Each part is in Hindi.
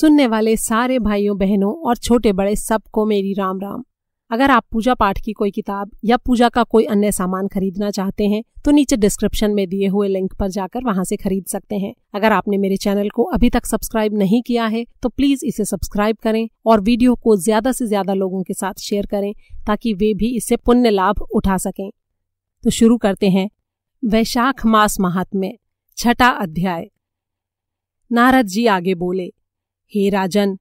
सुनने वाले सारे भाइयों बहनों और छोटे बड़े सबको मेरी राम राम अगर आप पूजा पाठ की कोई किताब या पूजा का कोई अन्य सामान खरीदना चाहते हैं तो नीचे डिस्क्रिप्शन में दिए हुए लिंक पर जाकर वहां से खरीद सकते हैं अगर आपने मेरे चैनल को अभी तक सब्सक्राइब नहीं किया है तो प्लीज इसे सब्सक्राइब करें और वीडियो को ज्यादा से ज्यादा लोगों के साथ शेयर करें ताकि वे भी इससे पुण्य लाभ उठा सकें तो शुरू करते हैं वैशाख मास महात्म्य छठा अध्याय नारद जी आगे बोले हे राजन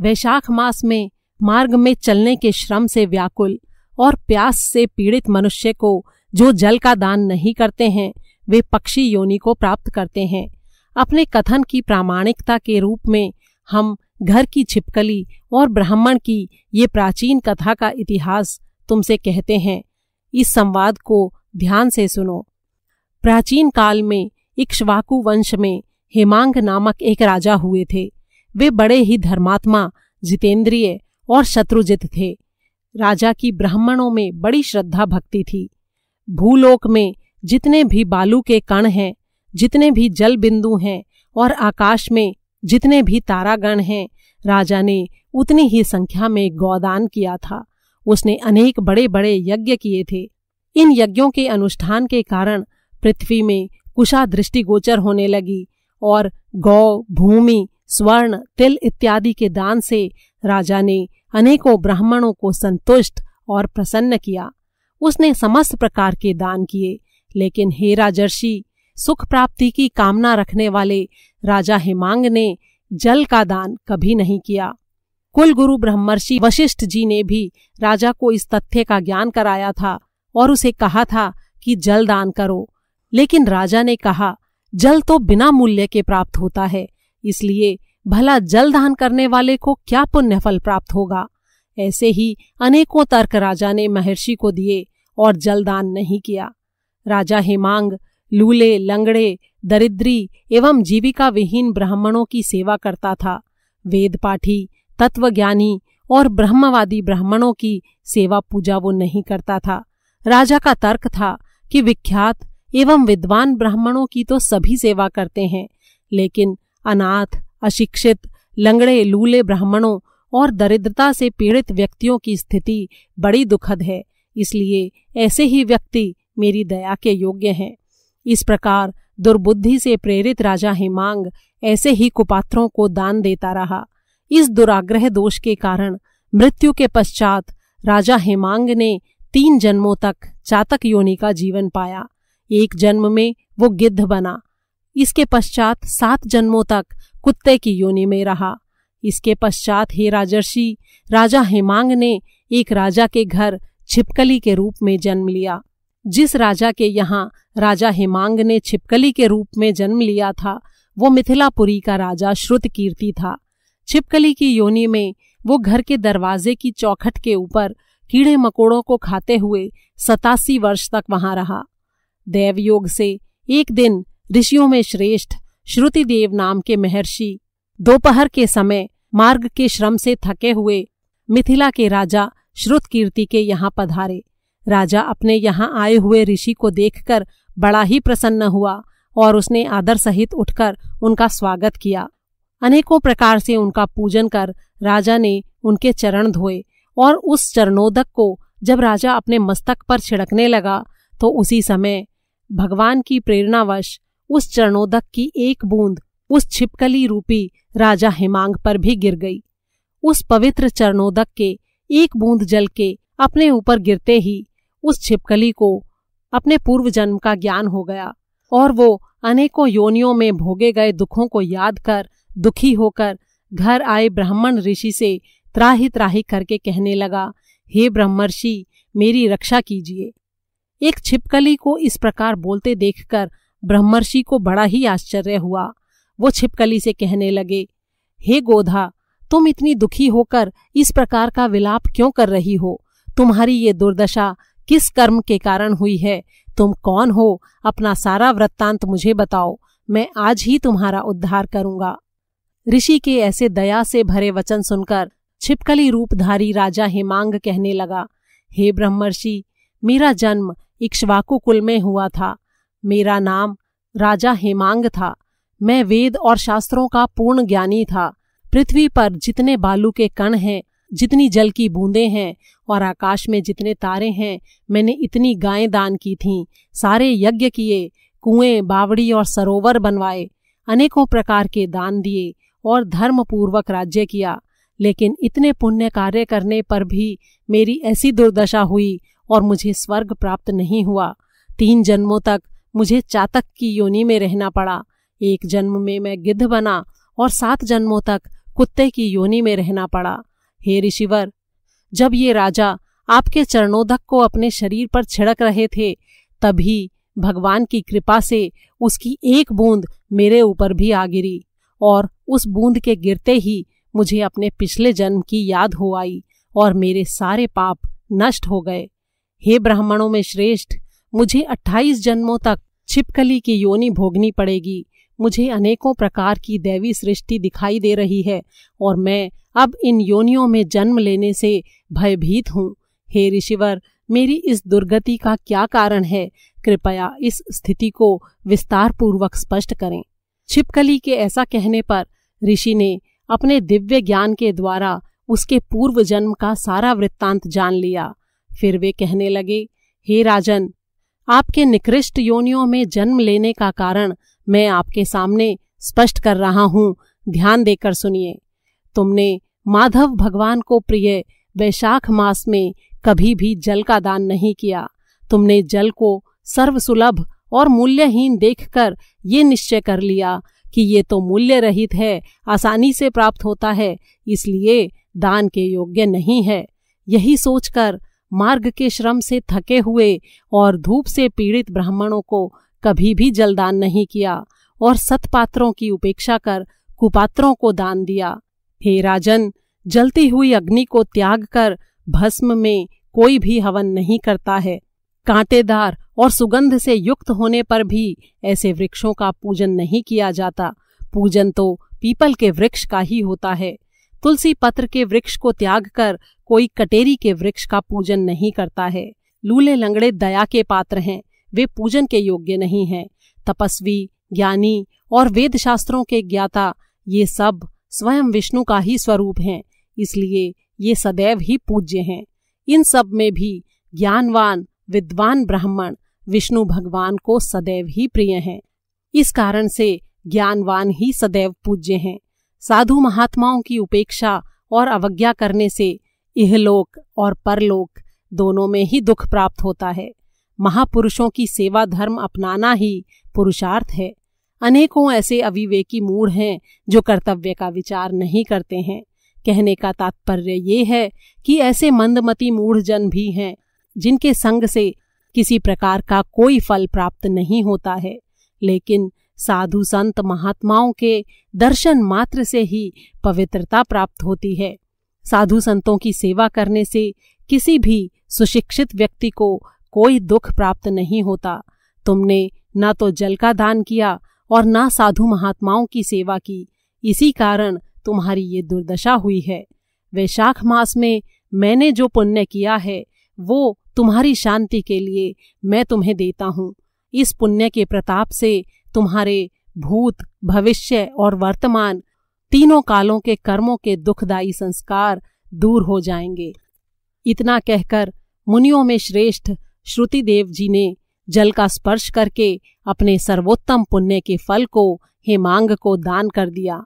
वैशाख मास में मार्ग में चलने के श्रम से व्याकुल और प्यास से पीड़ित मनुष्य को जो जल का दान नहीं करते हैं वे पक्षी योनि को प्राप्त करते हैं अपने कथन की प्रामाणिकता के रूप में हम घर की छिपकली और ब्राह्मण की ये प्राचीन कथा का इतिहास तुमसे कहते हैं इस संवाद को ध्यान से सुनो प्राचीन काल में इक्ष्वाकु वंश में हेमांग नामक एक राजा हुए थे वे बड़े ही धर्मात्मा जितेंद्रिय और शत्रुजित थे राजा की ब्राह्मणों में बड़ी श्रद्धा भक्ति थी भूलोक में जितने भी बालू के कण हैं जितने भी जल बिंदु हैं और आकाश में जितने भी तारागण हैं राजा ने उतनी ही संख्या में गौदान किया था उसने अनेक बड़े बड़े यज्ञ किए थे इन यज्ञों के अनुष्ठान के कारण पृथ्वी में कुशा दृष्टिगोचर होने लगी और गौ भूमि स्वर्ण तिल इत्यादि के दान से राजा ने अनेकों ब्राह्मणों को संतुष्ट और प्रसन्न किया उसने समस्त प्रकार के दान किए लेकिन हे राजर्षि सुख प्राप्ति की कामना रखने वाले राजा हेमांग ने जल का दान कभी नहीं किया कुल गुरु ब्रह्मर्षि वशिष्ठ जी ने भी राजा को इस तथ्य का ज्ञान कराया था और उसे कहा था कि जल दान करो लेकिन राजा ने कहा जल तो बिना मूल्य के प्राप्त होता है इसलिए भला जल दान करने वाले को क्या पुण्य फल प्राप्त होगा ऐसे ही अनेकों तर्क राजा ने महर्षि को दिए और जलदान नहीं किया राजा हेमांग लूले लंगड़े दरिद्री एवं जीविका विहीन ब्राह्मणों की सेवा करता था वेदपाठी तत्वज्ञानी और ब्रह्मवादी ब्राह्मणों की सेवा पूजा वो नहीं करता था राजा का तर्क था कि विख्यात एवं विद्वान ब्राह्मणों की तो सभी सेवा करते हैं लेकिन अनाथ अशिक्षित लंगड़े लूले ब्राह्मणों और दरिद्रता से पीड़ित व्यक्तियों की स्थिति बड़ी दुखद है इसलिए ऐसे ही व्यक्ति मेरी दया के योग्य हैं इस प्रकार दुर्बुद्धि से प्रेरित राजा हेमांग ऐसे ही कुपात्रों को दान देता रहा इस दुराग्रह दोष के कारण मृत्यु के पश्चात राजा हेमांग ने तीन जन्मों तक चातक योनि का जीवन पाया एक जन्म में वो गिद्ध बना इसके पश्चात सात जन्मों तक कुत्ते की योनि में रहा इसके पश्चात हे राजर्षि राजा हेमांग ने एक राजा के घर छिपकली के रूप में जन्म लिया जिस राजा के यहाँ राजा हेमांग ने छिपकली के रूप में जन्म लिया था वो मिथिलापुरी का राजा श्रुत कीर्ति था छिपकली की योनि में वो घर के दरवाजे की चौखट के ऊपर कीड़े मकोड़ों को खाते हुए सतासी वर्ष तक वहां रहा देवयोग से एक दिन ऋषियों में श्रेष्ठ श्रुति देव नाम के महर्षि दोपहर के समय मार्ग के श्रम से थके हुए मिथिला के राजा श्रुत कीर्ति के यहाँ पधारे राजा अपने यहाँ आए हुए ऋषि को देखकर बड़ा ही प्रसन्न हुआ और उसने आदर सहित उठकर उनका स्वागत किया अनेकों प्रकार से उनका पूजन कर राजा ने उनके चरण धोए और उस चरणोदक को जब राजा अपने मस्तक पर छिड़कने लगा तो उसी समय भगवान की प्रेरणावश उस चरणोदक की एक बूंद उस छिपकली रूपी राजा हिमांग पर भी गिर गई उस पवित्र चरणोदक के एक बूंद जल के अपने ऊपर गिरते ही उस छिपकली को अपने पूर्व जन्म का ज्ञान हो गया और वो अनेकों योनियों में भोगे गए दुखों को याद कर दुखी होकर घर आए ब्राह्मण ऋषि से त्राही त्राही करके कहने लगा हे ब्रह्मर्षि मेरी रक्षा कीजिए एक छिपकली को इस प्रकार बोलते देखकर ब्रह्मर्षि को बड़ा ही आश्चर्य हुआ वो छिपकली से कहने लगे हे गोधा तुम इतनी दुखी होकर इस प्रकार का विलाप क्यों कर रही हो तुम्हारी ये दुर्दशा किस कर्म के कारण हुई है तुम कौन हो अपना सारा वृत्तांत मुझे बताओ मैं आज ही तुम्हारा उद्धार करूंगा ऋषि के ऐसे दया से भरे वचन सुनकर छिपकली रूपधारी राजा हेमांग कहने लगा हे ब्रह्मर्षि मेरा जन्म इक्ष्वाकु कुल में हुआ था मेरा नाम राजा हेमांग था मैं वेद और शास्त्रों का पूर्ण ज्ञानी था पृथ्वी पर जितने बालू के कण हैं जितनी जल की बूंदें हैं और आकाश में जितने तारे हैं मैंने इतनी गायें दान की थीं सारे यज्ञ किए कुएं बावड़ी और सरोवर बनवाए अनेकों प्रकार के दान दिए और धर्मपूर्वक राज्य किया लेकिन इतने पुण्य कार्य करने पर भी मेरी ऐसी दुर्दशा हुई और मुझे स्वर्ग प्राप्त नहीं हुआ तीन जन्मों तक मुझे चातक की योनि में रहना पड़ा एक जन्म में मैं गिद्ध बना और सात जन्मों तक कुत्ते की योनि में रहना पड़ा हे ऋषिवर जब ये राजा आपके चरणोदक को अपने शरीर पर छिड़क रहे थे तभी भगवान की कृपा से उसकी एक बूंद मेरे ऊपर भी आ गिरी और उस बूंद के गिरते ही मुझे अपने पिछले जन्म की याद हो आई और मेरे सारे पाप नष्ट हो गए हे ब्राह्मणों में श्रेष्ठ मुझे अट्ठाईस जन्मों तक छिपकली की योनि भोगनी पड़ेगी मुझे अनेकों प्रकार की दैवी सृष्टि दिखाई दे रही है और मैं अब इन योनियों में जन्म लेने से भयभीत हूँ हे ऋषिवर मेरी इस दुर्गति का क्या कारण है कृपया इस स्थिति को विस्तार पूर्वक स्पष्ट करें छिपकली के ऐसा कहने पर ऋषि ने अपने दिव्य ज्ञान के द्वारा उसके पूर्व जन्म का सारा वृत्तांत जान लिया फिर वे कहने लगे हे राजन आपके निकृष्ट योनियों में जन्म लेने का कारण मैं आपके सामने स्पष्ट कर रहा हूं ध्यान देकर सुनिए तुमने माधव भगवान को प्रिय वैशाख मास में कभी भी जल का दान नहीं किया तुमने जल को सर्वसुलभ और मूल्यहीन देखकर ये निश्चय कर लिया कि ये तो मूल्य रहित है आसानी से प्राप्त होता है इसलिए दान के योग्य नहीं है यही सोचकर मार्ग के श्रम से थके हुए और धूप से पीड़ित ब्राह्मणों को कभी भी जलदान नहीं किया और सतपात्रों की उपेक्षा कर कुपात्रों को दान दिया हे राजन जलती हुई अग्नि को त्याग कर भस्म में कोई भी हवन नहीं करता है कांटेदार और सुगंध से युक्त होने पर भी ऐसे वृक्षों का पूजन नहीं किया जाता पूजन तो पीपल के वृक्ष का ही होता है तुलसी पत्र के वृक्ष को त्याग कर कोई कटेरी के वृक्ष का पूजन नहीं करता है लूले लंगड़े दया के पात्र हैं वे पूजन के योग्य नहीं हैं तपस्वी ज्ञानी और वेद शास्त्रों के ज्ञाता ये सब स्वयं विष्णु का ही स्वरूप हैं इसलिए ये सदैव ही पूज्य हैं इन सब में भी ज्ञानवान विद्वान ब्राह्मण विष्णु भगवान को सदैव ही प्रिय हैं इस कारण से ज्ञानवान ही सदैव पूज्य हैं साधु महात्माओं की उपेक्षा और अवज्ञा करने से इहलोक और परलोक दोनों में ही दुख प्राप्त होता है महापुरुषों की सेवा धर्म अपनाना ही पुरुषार्थ है अनेकों ऐसे अविवेकी मूड हैं जो कर्तव्य का विचार नहीं करते हैं कहने का तात्पर्य ये है कि ऐसे मंदमती मूढ़ जन भी हैं जिनके संग से किसी प्रकार का कोई फल प्राप्त नहीं होता है लेकिन साधु संत महात्माओं के दर्शन मात्र से ही पवित्रता प्राप्त होती है साधु संतों की सेवा करने से किसी भी सुशिक्षित व्यक्ति को कोई दुख प्राप्त नहीं होता तुमने न तो जल का दान किया और न साधु महात्माओं की सेवा की इसी कारण तुम्हारी ये दुर्दशा हुई है वैशाख मास में मैंने जो पुण्य किया है वो तुम्हारी शांति के लिए मैं तुम्हें देता हूँ इस पुण्य के प्रताप से तुम्हारे भूत भविष्य और वर्तमान तीनों कालों के कर्मों के दुखदायी संस्कार दूर हो जाएंगे इतना कहकर मुनियों में श्रेष्ठ श्रुति देव जी ने जल का स्पर्श करके अपने सर्वोत्तम पुण्य के फल को हेमांग को दान कर दिया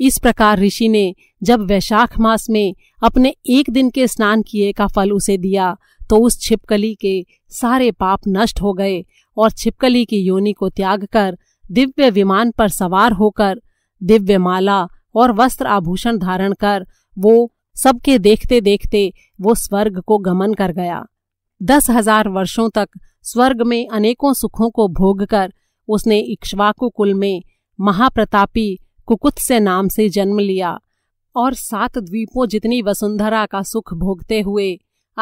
इस प्रकार ऋषि ने जब वैशाख मास में अपने एक दिन के स्नान किए का फल उसे दिया तो उस छिपकली के सारे पाप नष्ट हो गए और छिपकली की योनि को त्याग कर दिव्य विमान पर सवार होकर दिव्य माला और वस्त्र आभूषण धारण कर वो सबके देखते देखते वो स्वर्ग को गमन कर गया दस हजार वर्षों तक स्वर्ग में अनेकों सुखों को भोग कर उसने इक्ष्वाकु कुल में महाप्रतापी कुकुत से नाम से जन्म लिया और सात द्वीपों जितनी वसुंधरा का सुख भोगते हुए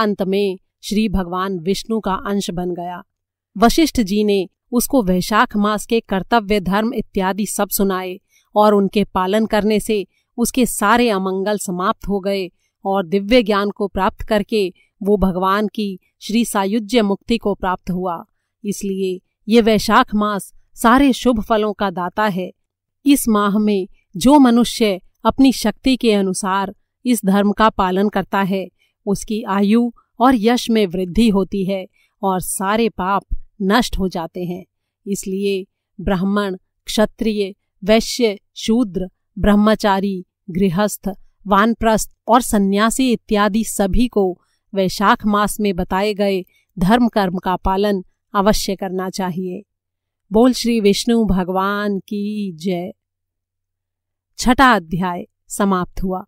अंत में श्री भगवान विष्णु का अंश बन गया वशिष्ठ जी ने उसको वैशाख मास के कर्तव्य धर्म इत्यादि सब सुनाए और उनके पालन करने से उसके सारे अमंगल समाप्त हो गए और दिव्य ज्ञान को प्राप्त करके वो भगवान की श्री सायुज्य मुक्ति को प्राप्त हुआ इसलिए ये वैशाख मास सारे शुभ फलों का दाता है इस माह में जो मनुष्य अपनी शक्ति के अनुसार इस धर्म का पालन करता है उसकी आयु और यश में वृद्धि होती है और सारे पाप नष्ट हो जाते हैं इसलिए ब्राह्मण क्षत्रिय वैश्य शूद्र ब्रह्मचारी गृहस्थ वानप्रस्थ और सन्यासी इत्यादि सभी को वैशाख मास में बताए गए धर्म कर्म का पालन अवश्य करना चाहिए बोल श्री विष्णु भगवान की जय छठा अध्याय समाप्त हुआ